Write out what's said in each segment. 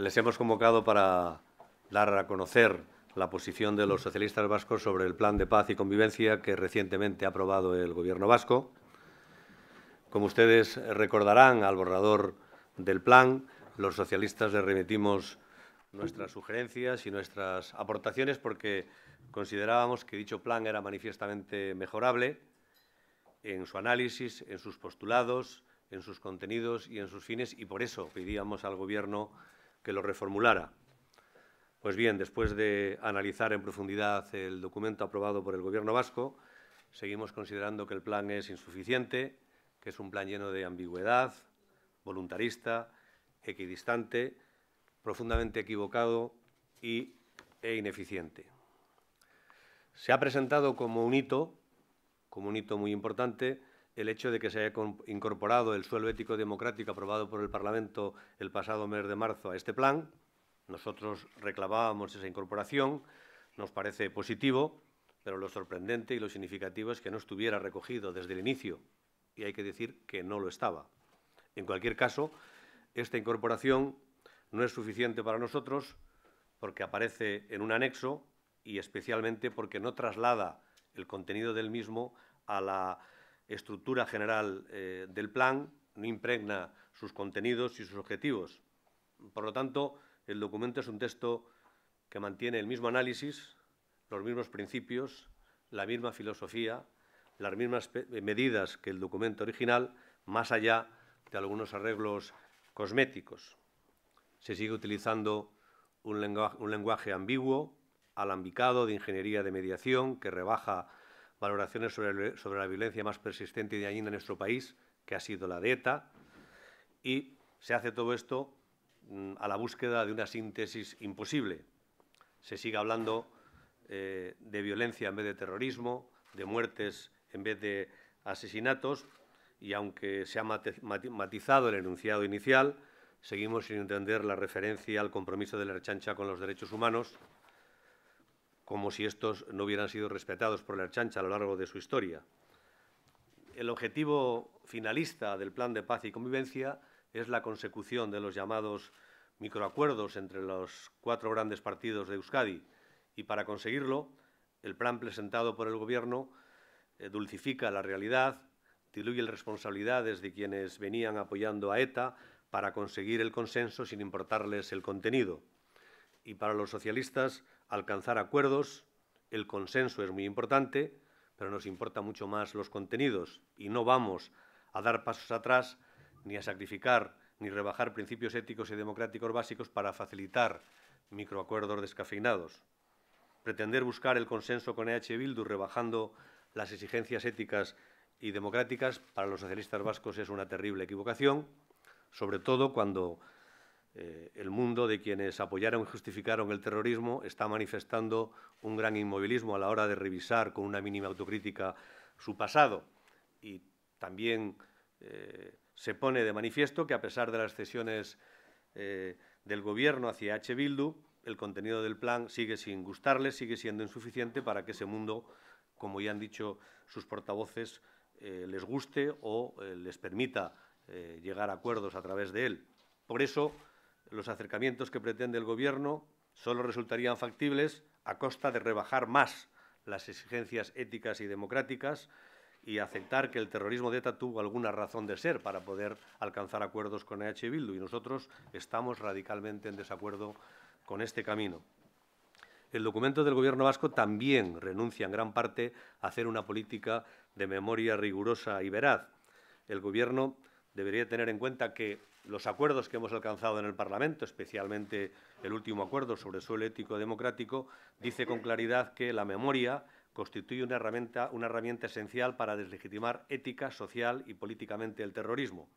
les hemos convocado para dar a conocer la posición de los socialistas vascos sobre el plan de paz y convivencia que recientemente ha aprobado el Gobierno vasco. Como ustedes recordarán, al borrador del plan, los socialistas le remitimos nuestras sugerencias y nuestras aportaciones porque considerábamos que dicho plan era manifiestamente mejorable en su análisis, en sus postulados, en sus contenidos y en sus fines y por eso pedíamos al Gobierno que lo reformulara. Pues bien, después de analizar en profundidad el documento aprobado por el Gobierno vasco, seguimos considerando que el plan es insuficiente, que es un plan lleno de ambigüedad, voluntarista, equidistante, profundamente equivocado y, e ineficiente. Se ha presentado como un hito, como un hito muy importante, el hecho de que se haya incorporado el suelo ético democrático aprobado por el Parlamento el pasado mes de marzo a este plan. Nosotros reclamábamos esa incorporación, nos parece positivo, pero lo sorprendente y lo significativo es que no estuviera recogido desde el inicio, y hay que decir que no lo estaba. En cualquier caso, esta incorporación no es suficiente para nosotros porque aparece en un anexo y especialmente porque no traslada el contenido del mismo a la estructura general eh, del plan, no impregna sus contenidos y sus objetivos. Por lo tanto, el documento es un texto que mantiene el mismo análisis, los mismos principios, la misma filosofía, las mismas medidas que el documento original, más allá de algunos arreglos cosméticos. Se sigue utilizando un lenguaje ambiguo, alambicado de ingeniería de mediación que rebaja valoraciones sobre, la violencia más persistente y dañina en nuestro país, que ha sido la de ETA, y se hace todo esto mm, a la búsqueda de una síntesis imposible. Se sigue hablando eh, de violencia en vez de terrorismo, de muertes en vez de asesinatos, y aunque se ha matizado el enunciado inicial, seguimos sin entender la referencia al compromiso de la rechancha con los derechos humanos como si estos no hubieran sido respetados por la chancha a lo largo de su historia. El objetivo finalista del Plan de Paz y Convivencia es la consecución de los llamados microacuerdos entre los cuatro grandes partidos de Euskadi y para conseguirlo, el plan presentado por el Gobierno eh, dulcifica la realidad, diluye las responsabilidades de quienes venían apoyando a ETA para conseguir el consenso sin importarles el contenido y para los socialistas alcanzar acuerdos, el consenso es muy importante, pero nos importa mucho más los contenidos y no vamos a dar pasos atrás ni a sacrificar ni rebajar principios éticos y democráticos básicos para facilitar microacuerdos descafeinados. Pretender buscar el consenso con EH Bildu rebajando las exigencias éticas y democráticas para los socialistas vascos es una terrible equivocación, sobre todo cuando eh, el mundo de quienes apoyaron y justificaron el terrorismo está manifestando un gran inmovilismo a la hora de revisar con una mínima autocrítica su pasado. Y también eh, se pone de manifiesto que, a pesar de las cesiones eh, del Gobierno hacia H. Bildu, el contenido del plan sigue sin gustarles, sigue siendo insuficiente para que ese mundo, como ya han dicho sus portavoces, les guste o les permita llegar a acuerdos a través de él. Por eso, los acercamientos que pretende el Gobierno solo resultarían factibles a costa de rebajar más las exigencias éticas y democráticas y aceptar que el terrorismo de ETA tuvo alguna razón de ser para poder alcanzar acuerdos con EH Bildu. Y nosotros estamos radicalmente en desacuerdo con este camino. El documento del Gobierno vasco también renuncia en gran parte a hacer una política de memoria rigurosa y veraz. El Gobierno debería tener en cuenta que los acuerdos que hemos alcanzado en el Parlamento, especialmente el último acuerdo sobre suelo ético democrático, dice con claridad que la memoria constituye una herramienta, esencial para deslegitimar ética, social y políticamente el terrorismo.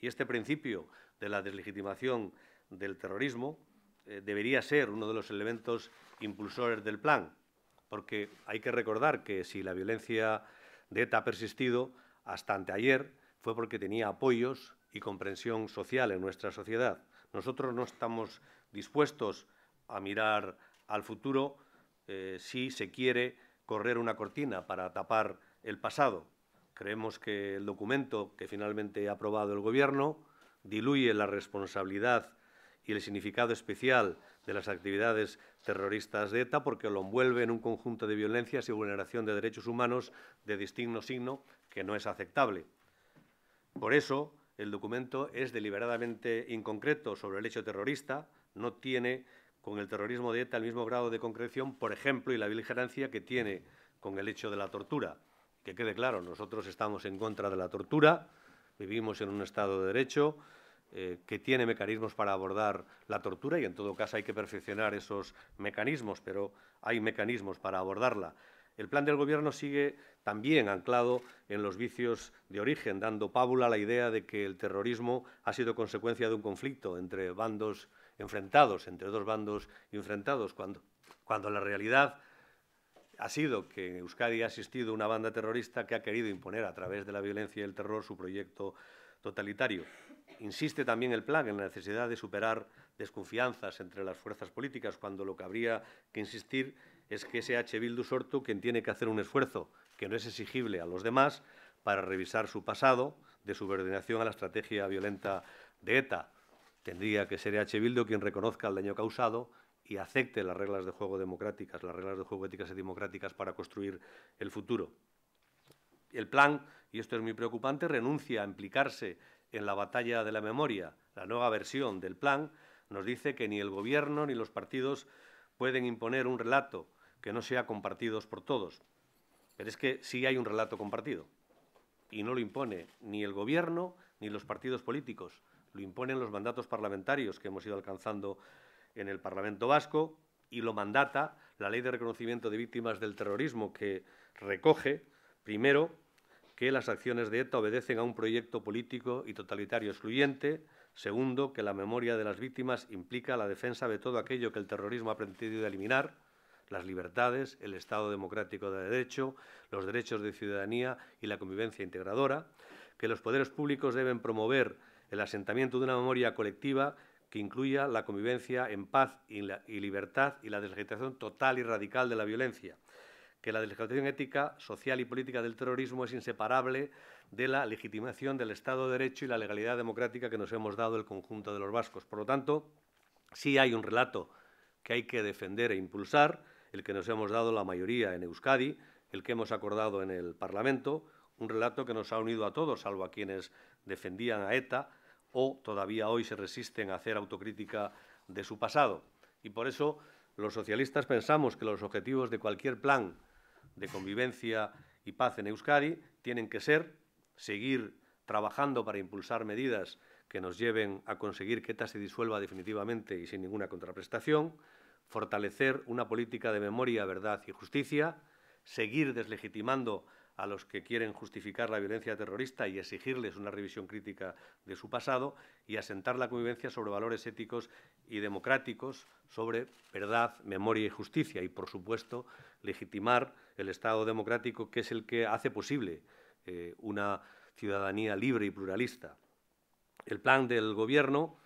Y este principio de la deslegitimación del terrorismo eh, debería ser uno de los elementos impulsores del plan, porque hay que recordar que si la violencia de ETA ha persistido hasta anteayer fue porque tenía apoyos y comprensión social en nuestra sociedad. Nosotros no estamos dispuestos a mirar al futuro eh, si se quiere correr una cortina para tapar el pasado. Creemos que el documento que finalmente ha aprobado el Gobierno diluye la responsabilidad y el significado especial de las actividades terroristas de ETA porque lo envuelve en un conjunto de violencias y vulneración de derechos humanos de distinto signo que no es aceptable. Por eso, el documento es deliberadamente inconcreto sobre el hecho terrorista, no tiene con el terrorismo de ETA el mismo grado de concreción, por ejemplo, y la beligerancia que tiene con el hecho de la tortura. Que quede claro, nosotros estamos en contra de la tortura, vivimos en un Estado de Derecho eh, que tiene mecanismos para abordar la tortura y en todo caso hay que perfeccionar esos mecanismos, pero hay mecanismos para abordarla. El plan del Gobierno sigue también anclado en los vicios de origen, dando pábula a la idea de que el terrorismo ha sido consecuencia de un conflicto entre bandos enfrentados, entre dos bandos enfrentados, cuando, cuando la realidad ha sido que en Euskadi ha existido una banda terrorista que ha querido imponer a través de la violencia y el terror su proyecto totalitario. Insiste también el plan en la necesidad de superar desconfianzas entre las fuerzas políticas, cuando lo que habría que insistir es que ese H. Bildu Sortu quien tiene que hacer un esfuerzo que no es exigible a los demás para revisar su pasado de subordinación a la estrategia violenta de ETA. Tendría que ser H. Bildu quien reconozca el daño causado y acepte las reglas de juego democráticas, las reglas de juego éticas y democráticas para construir el futuro. El plan, y esto es muy preocupante, renuncia a implicarse en la batalla de la memoria. La nueva versión del plan nos dice que ni el Gobierno ni los partidos pueden imponer un relato que no sea compartidos por todos. Pero es que sí hay un relato compartido y no lo impone ni el Gobierno ni los partidos políticos, lo imponen los mandatos parlamentarios que hemos ido alcanzando en el Parlamento vasco y lo mandata la Ley de Reconocimiento de Víctimas del Terrorismo que recoge, primero, que las acciones de ETA obedecen a un proyecto político y totalitario excluyente, segundo, que la memoria de las víctimas implica la defensa de todo aquello que el terrorismo ha pretendido eliminar, las libertades, el Estado democrático de derecho, los derechos de ciudadanía y la convivencia integradora, que los poderes públicos deben promover el asentamiento de una memoria colectiva que incluya la convivencia en paz y, libertad y la deslegitimación total y radical de la violencia, que la deslegitimación ética, social y política del terrorismo es inseparable de la legitimación del Estado de Derecho y la legalidad democrática que nos hemos dado el conjunto de los vascos. Por lo tanto, sí hay un relato que hay que defender e impulsar, el que nos hemos dado la mayoría en Euskadi, el que hemos acordado en el Parlamento, un relato que nos ha unido a todos, salvo a quienes defendían a ETA o todavía hoy se resisten a hacer autocrítica de su pasado. Y por eso los socialistas pensamos que los objetivos de cualquier plan de convivencia y paz en Euskadi tienen que ser seguir trabajando para impulsar medidas que nos lleven a conseguir que ETA se disuelva definitivamente y sin ninguna contraprestación, fortalecer una política de memoria, verdad y justicia, seguir deslegitimando a los que quieren justificar la violencia terrorista y exigirles una revisión crítica de su pasado y asentar la convivencia sobre valores éticos y democráticos, sobre verdad, memoria y justicia y, por supuesto, legitimar el Estado democrático que es el que hace posible eh, una ciudadanía libre y pluralista. El plan del Gobierno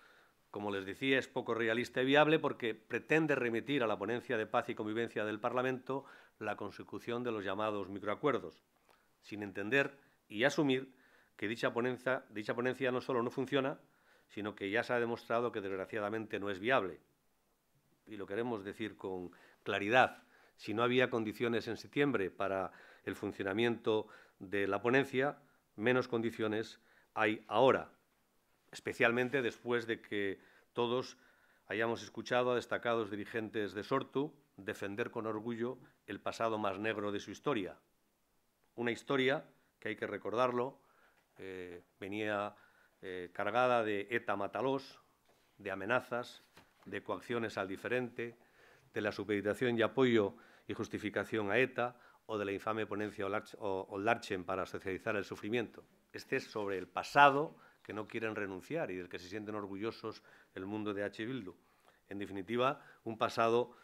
como les decía, es poco realista y viable porque pretende remitir a la ponencia de paz y convivencia del Parlamento la consecución de los llamados microacuerdos, sin entender y asumir que dicha ponencia, no solo no funciona, sino que ya se ha demostrado que desgraciadamente no es viable. Y lo queremos decir con claridad. Si no había condiciones en septiembre para el funcionamiento de la ponencia, menos condiciones hay ahora especialmente después de que todos hayamos escuchado a destacados dirigentes de Sortu defender con orgullo el pasado más negro de su historia. Una historia que hay que recordarlo, eh, venía eh, cargada de ETA matalós, de amenazas, de coacciones al diferente, de la supeditación y apoyo y justificación a ETA o de la infame ponencia Oldarchen para socializar el sufrimiento. Este es sobre el pasado que no quieren renunciar y del que se sienten orgullosos el mundo de H. Bildu. En definitiva, un pasado,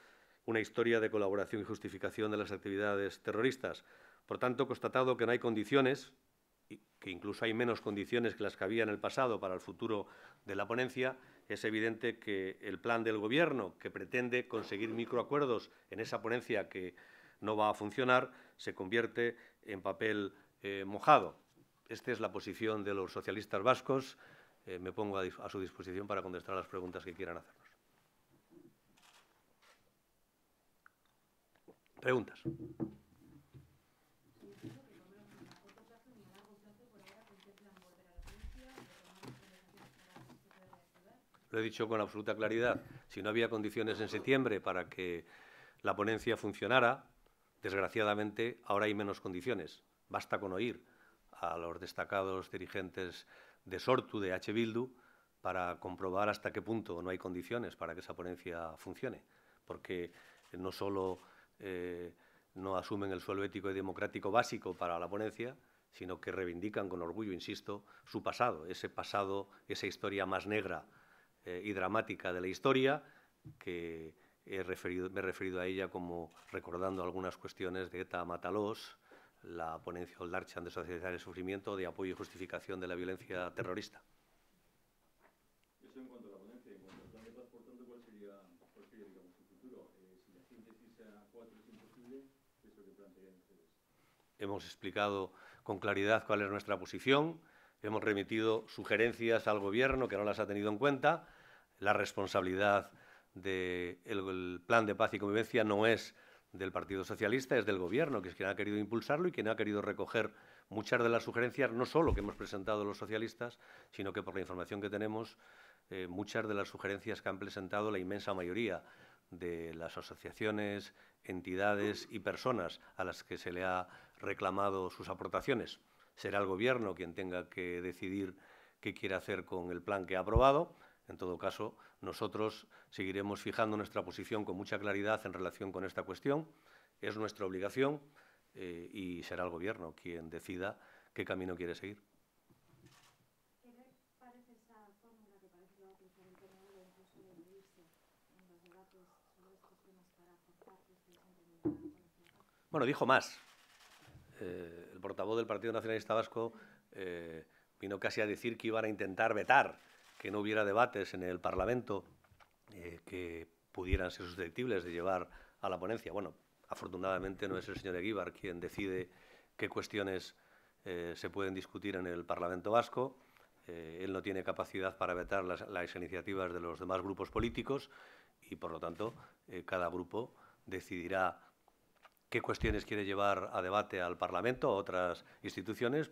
una historia de colaboración y justificación de las actividades terroristas. Por tanto, constatado que no hay condiciones, que incluso hay menos condiciones que las que había en el pasado para el futuro de la ponencia, es evidente que el plan del Gobierno, que pretende conseguir microacuerdos en esa ponencia que no va a funcionar, se convierte en papel eh, mojado. Esta es la posición de los socialistas vascos. Eh, me pongo a, a, su disposición para contestar las preguntas que quieran hacernos. Preguntas. Lo he dicho con absoluta claridad. Si no había condiciones en septiembre para que la ponencia funcionara, desgraciadamente ahora hay menos condiciones. Basta con oír a los destacados dirigentes de Sortu, de H. Bildu, para comprobar hasta qué punto no hay condiciones para que esa ponencia funcione, porque eh, no solo eh, no asumen el suelo ético y democrático básico para la ponencia, sino que reivindican con orgullo, insisto, su pasado, ese pasado, esa historia más negra eh, y dramática de la historia, que me he referido a ella como recordando algunas cuestiones de ETA Matalós, la ponencia Oldarchan de Socializar el Sufrimiento de Apoyo y Justificación de la Violencia Terrorista. Hemos explicado con claridad cuál es nuestra posición, hemos remitido sugerencias al Gobierno que no las ha tenido en cuenta, la responsabilidad del plan de paz y convivencia no es del Partido Socialista es del Gobierno, que es quien ha querido impulsarlo y quien ha querido recoger muchas de las sugerencias, no solo que hemos presentado los socialistas, sino que por la información que tenemos, eh, muchas de las sugerencias que han presentado la inmensa mayoría de las asociaciones, entidades y personas a las que se le ha reclamado sus aportaciones. Será el Gobierno quien tenga que decidir qué quiere hacer con el plan que ha aprobado. En todo caso, nosotros seguiremos fijando nuestra posición con mucha claridad en relación con esta cuestión. Es nuestra obligación eh, y será el Gobierno quien decida qué camino quiere seguir. Bueno, dijo más. Eh, el portavoz del Partido Nacionalista Vasco eh, vino casi a decir que iban a intentar vetar que no hubiera debates en el Parlamento eh, que pudieran ser susceptibles de llevar a la ponencia. Bueno, afortunadamente no es el señor Eguíbar quien decide qué cuestiones eh, se pueden discutir en el Parlamento Vasco. Eh, él no tiene capacidad para vetar las, las, iniciativas de los demás grupos políticos y, por lo tanto, cada grupo decidirá qué cuestiones quiere llevar a debate al Parlamento, a otras instituciones,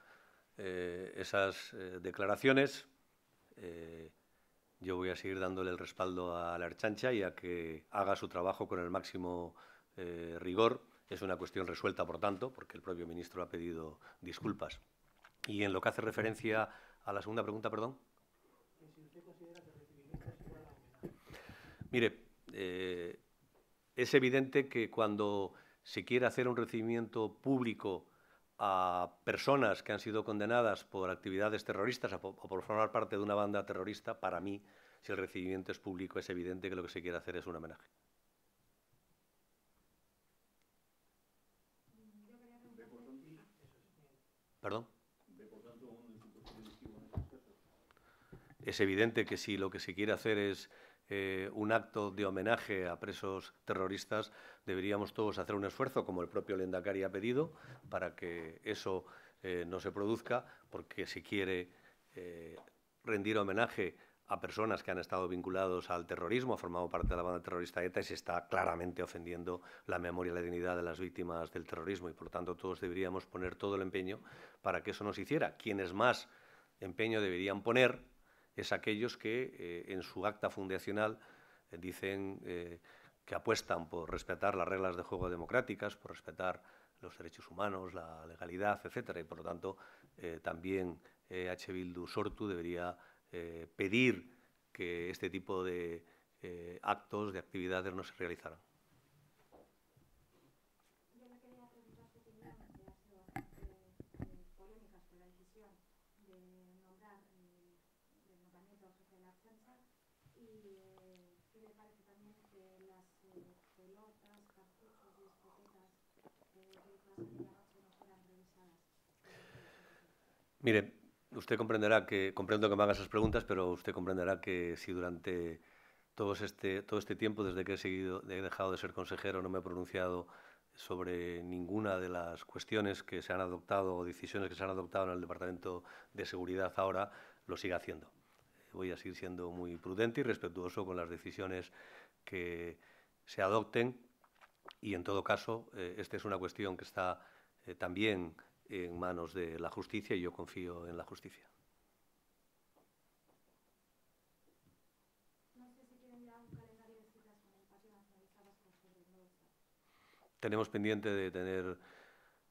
Eh, esas eh, declaraciones. Eh, yo voy a seguir dándole el respaldo a la Archancha y a que haga su trabajo con el máximo rigor. Es una cuestión resuelta, por tanto, porque el propio ministro ha pedido disculpas. Y en lo que hace referencia a la segunda pregunta, perdón. Mire, es evidente que cuando se quiere hacer un recibimiento público a personas que han sido condenadas por actividades terroristas o por formar parte de una banda terrorista, para mí, si el recibimiento es público, es evidente que lo que se quiere hacer es un homenaje. ¿Perdón? Es evidente que si lo que se quiere hacer es eh, un acto de homenaje a presos terroristas, deberíamos todos hacer un esfuerzo, como el propio Lendakari ha pedido, para que eso eh, no se produzca, porque si quiere eh, rendir homenaje a personas que han estado vinculados al terrorismo, ha formado parte de la banda terrorista ETA y se está claramente ofendiendo la memoria y la dignidad de las víctimas del terrorismo y por tanto todos deberíamos poner todo el empeño para que eso no se hiciera. Quienes más empeño deberían poner es aquellos que eh, en su acta fundacional eh, dicen eh, que apuestan por respetar las reglas de juego democráticas, por respetar los derechos humanos, la legalidad, etcétera, y por lo tanto también H. Bildu Sortu debería pedir que este tipo de actos, de actividades no se realizaran en y, las Mire, usted comprenderá que, comprendo que me haga esas preguntas, pero usted comprenderá que si durante todo este, todo este tiempo, desde que he, he dejado de ser consejero, no me he pronunciado sobre ninguna de las cuestiones que se han adoptado o decisiones que se han adoptado en el Departamento de Seguridad ahora, lo siga haciendo voy a seguir siendo muy prudente y respetuoso con las decisiones que se adopten y, en todo caso, eh, esta es una cuestión que está eh, también en manos de la justicia y yo confío en la justicia. Tenemos pendiente de tener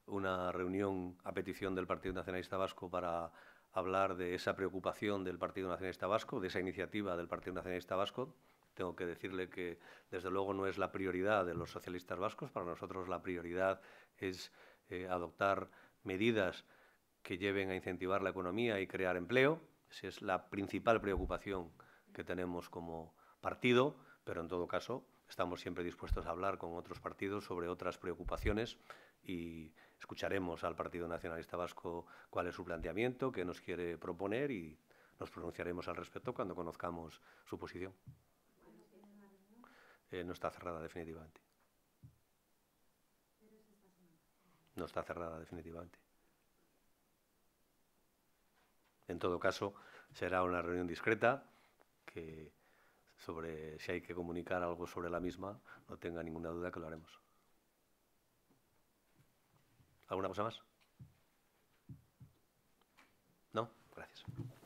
una reunión a petición del Partido Nacionalista Vasco para hablar de esa preocupación del Partido Nacionalista Vasco, de esa iniciativa del Partido Nacionalista Vasco. Tengo que decirle que, desde luego, no es la prioridad de los socialistas vascos. Para nosotros la prioridad es eh, adoptar medidas que lleven a incentivar la economía y crear empleo. Esa es la principal preocupación que tenemos como partido, pero en todo caso estamos siempre dispuestos a hablar con otros partidos sobre otras preocupaciones y escucharemos al Partido Nacionalista Vasco cuál es su planteamiento, qué nos quiere proponer y nos pronunciaremos al respecto cuando conozcamos su posición. Eh, no está cerrada definitivamente. No está cerrada definitivamente. En todo caso, será una reunión discreta que sobre si hay que comunicar algo sobre la misma, no tenga ninguna duda que lo haremos. ¿Alguna cosa más? No, gracias.